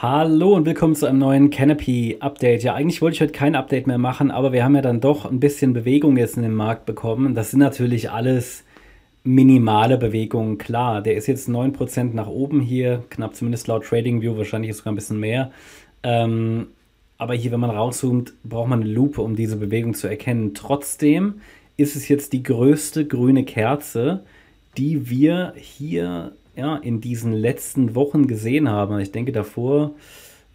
Hallo und willkommen zu einem neuen Canopy Update. Ja, eigentlich wollte ich heute kein Update mehr machen, aber wir haben ja dann doch ein bisschen Bewegung jetzt in den Markt bekommen. Das sind natürlich alles minimale Bewegungen, klar. Der ist jetzt 9% nach oben hier, knapp zumindest laut Trading View, wahrscheinlich ist sogar ein bisschen mehr. Ähm, aber hier, wenn man rauszoomt, braucht man eine Lupe, um diese Bewegung zu erkennen. Trotzdem ist es jetzt die größte grüne Kerze, die wir hier ja, in diesen letzten Wochen gesehen haben. Ich denke davor,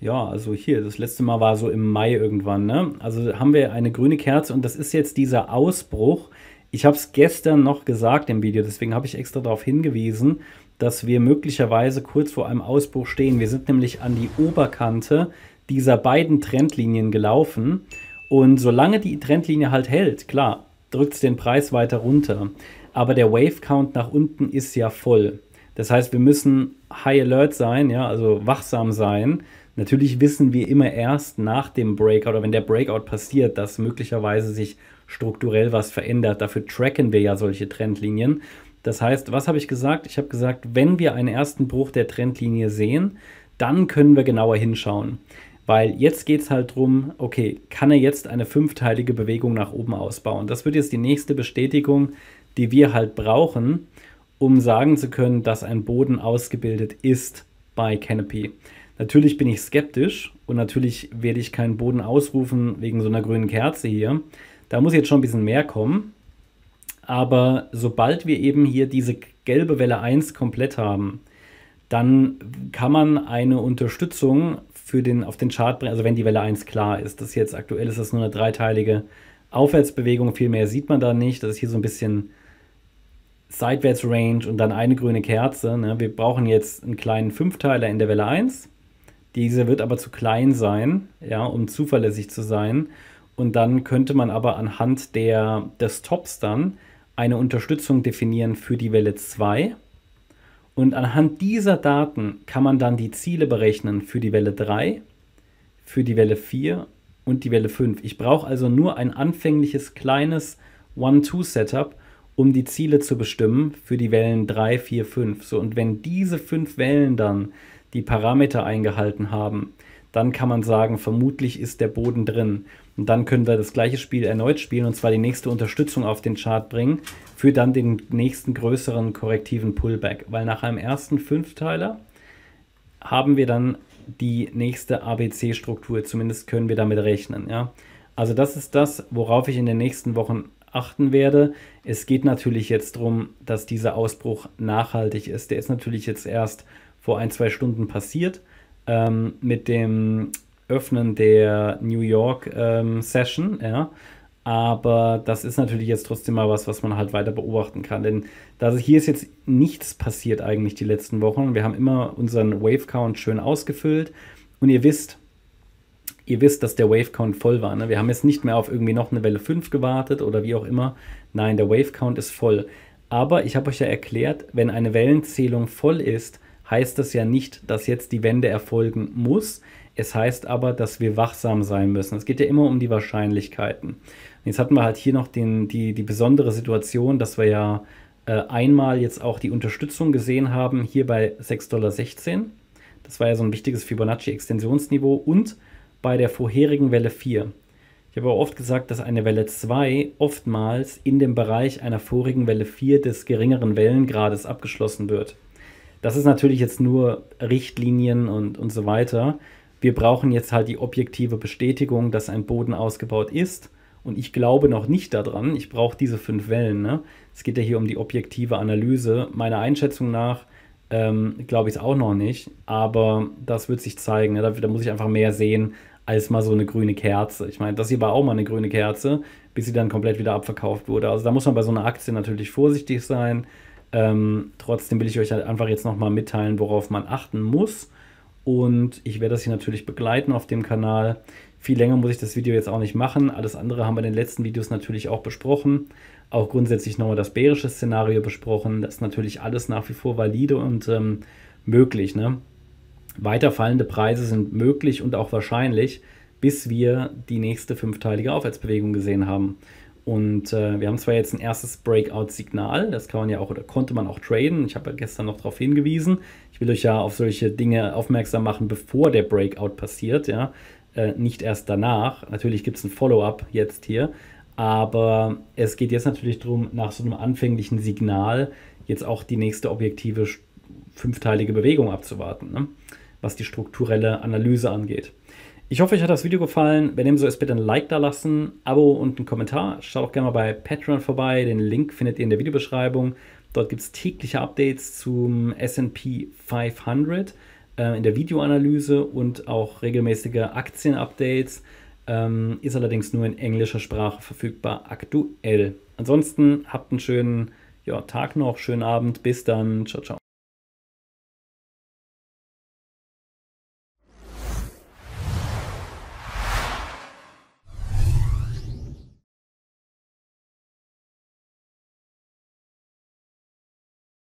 ja, also hier, das letzte Mal war so im Mai irgendwann, ne? Also haben wir eine grüne Kerze und das ist jetzt dieser Ausbruch. Ich habe es gestern noch gesagt im Video, deswegen habe ich extra darauf hingewiesen, dass wir möglicherweise kurz vor einem Ausbruch stehen. Wir sind nämlich an die Oberkante dieser beiden Trendlinien gelaufen. Und solange die Trendlinie halt hält, klar, drückt es den Preis weiter runter. Aber der Wave Count nach unten ist ja voll. Das heißt, wir müssen high alert sein, ja, also wachsam sein. Natürlich wissen wir immer erst nach dem Breakout oder wenn der Breakout passiert, dass möglicherweise sich strukturell was verändert. Dafür tracken wir ja solche Trendlinien. Das heißt, was habe ich gesagt? Ich habe gesagt, wenn wir einen ersten Bruch der Trendlinie sehen, dann können wir genauer hinschauen. Weil jetzt geht es halt darum, okay, kann er jetzt eine fünfteilige Bewegung nach oben ausbauen? Das wird jetzt die nächste Bestätigung, die wir halt brauchen, um sagen zu können, dass ein Boden ausgebildet ist bei Canopy. Natürlich bin ich skeptisch und natürlich werde ich keinen Boden ausrufen wegen so einer grünen Kerze hier. Da muss jetzt schon ein bisschen mehr kommen. Aber sobald wir eben hier diese gelbe Welle 1 komplett haben, dann kann man eine Unterstützung für den, auf den Chart bringen, also wenn die Welle 1 klar ist. Das jetzt aktuell ist das nur eine dreiteilige Aufwärtsbewegung, viel mehr sieht man da nicht. Das ist hier so ein bisschen Range und dann eine grüne Kerze. Ne? Wir brauchen jetzt einen kleinen Fünfteiler in der Welle 1. Diese wird aber zu klein sein, ja, um zuverlässig zu sein. Und dann könnte man aber anhand der, des Tops dann eine Unterstützung definieren für die Welle 2. Und anhand dieser Daten kann man dann die Ziele berechnen für die Welle 3, für die Welle 4 und die Welle 5. Ich brauche also nur ein anfängliches kleines One-Two-Setup, um die Ziele zu bestimmen für die Wellen 3, 4, 5. So, und wenn diese fünf Wellen dann die Parameter eingehalten haben, dann kann man sagen, vermutlich ist der Boden drin. Und dann können wir das gleiche Spiel erneut spielen und zwar die nächste Unterstützung auf den Chart bringen für dann den nächsten größeren korrektiven Pullback. Weil nach einem ersten Fünfteiler haben wir dann die nächste ABC-Struktur. Zumindest können wir damit rechnen. Ja? Also das ist das, worauf ich in den nächsten Wochen achten werde. Es geht natürlich jetzt darum, dass dieser Ausbruch nachhaltig ist. Der ist natürlich jetzt erst vor ein, zwei Stunden passiert. Ähm, mit dem Öffnen der New York ähm, Session, ja. Aber das ist natürlich jetzt trotzdem mal was, was man halt weiter beobachten kann. Denn da hier ist jetzt nichts passiert eigentlich die letzten Wochen. Wir haben immer unseren Wave Count schön ausgefüllt. Und ihr wisst, ihr wisst, dass der Wave-Count voll war. Ne? Wir haben jetzt nicht mehr auf irgendwie noch eine Welle 5 gewartet oder wie auch immer. Nein, der Wave-Count ist voll. Aber ich habe euch ja erklärt, wenn eine Wellenzählung voll ist, heißt das ja nicht, dass jetzt die Wende erfolgen muss. Es heißt aber, dass wir wachsam sein müssen. Es geht ja immer um die Wahrscheinlichkeiten. Und jetzt hatten wir halt hier noch den, die, die besondere Situation, dass wir ja äh, einmal jetzt auch die Unterstützung gesehen haben, hier bei 6,16 Dollar. Das war ja so ein wichtiges Fibonacci-Extensionsniveau und bei der vorherigen Welle 4. Ich habe auch oft gesagt, dass eine Welle 2 oftmals in dem Bereich einer vorigen Welle 4 des geringeren Wellengrades abgeschlossen wird. Das ist natürlich jetzt nur Richtlinien und, und so weiter. Wir brauchen jetzt halt die objektive Bestätigung, dass ein Boden ausgebaut ist. Und ich glaube noch nicht daran. Ich brauche diese fünf Wellen. Ne? Es geht ja hier um die objektive Analyse. Meiner Einschätzung nach ähm, glaube ich es auch noch nicht. Aber das wird sich zeigen. Ne? Da, da muss ich einfach mehr sehen, als mal so eine grüne Kerze. Ich meine, das hier war auch mal eine grüne Kerze, bis sie dann komplett wieder abverkauft wurde. Also da muss man bei so einer Aktie natürlich vorsichtig sein. Ähm, trotzdem will ich euch halt einfach jetzt nochmal mitteilen, worauf man achten muss. Und ich werde das hier natürlich begleiten auf dem Kanal. Viel länger muss ich das Video jetzt auch nicht machen. Alles andere haben wir in den letzten Videos natürlich auch besprochen. Auch grundsätzlich nochmal das bärische Szenario besprochen. Das ist natürlich alles nach wie vor valide und ähm, möglich. Ne? Weiter fallende Preise sind möglich und auch wahrscheinlich, bis wir die nächste fünfteilige Aufwärtsbewegung gesehen haben. Und äh, wir haben zwar jetzt ein erstes Breakout-Signal, das kann man ja auch oder konnte man auch traden. Ich habe ja gestern noch darauf hingewiesen. Ich will euch ja auf solche Dinge aufmerksam machen, bevor der Breakout passiert, ja. Äh, nicht erst danach. Natürlich gibt es ein Follow-up jetzt hier. Aber es geht jetzt natürlich darum, nach so einem anfänglichen Signal jetzt auch die nächste objektive fünfteilige Bewegung abzuwarten. Ne? was die strukturelle Analyse angeht. Ich hoffe, euch hat das Video gefallen. Wenn dem so ist, bitte ein Like da lassen, Abo und einen Kommentar. Schaut auch gerne mal bei Patreon vorbei. Den Link findet ihr in der Videobeschreibung. Dort gibt es tägliche Updates zum SP 500 äh, in der Videoanalyse und auch regelmäßige Aktienupdates. Ähm, ist allerdings nur in englischer Sprache verfügbar aktuell. Ansonsten habt einen schönen ja, Tag noch, schönen Abend. Bis dann. Ciao, ciao.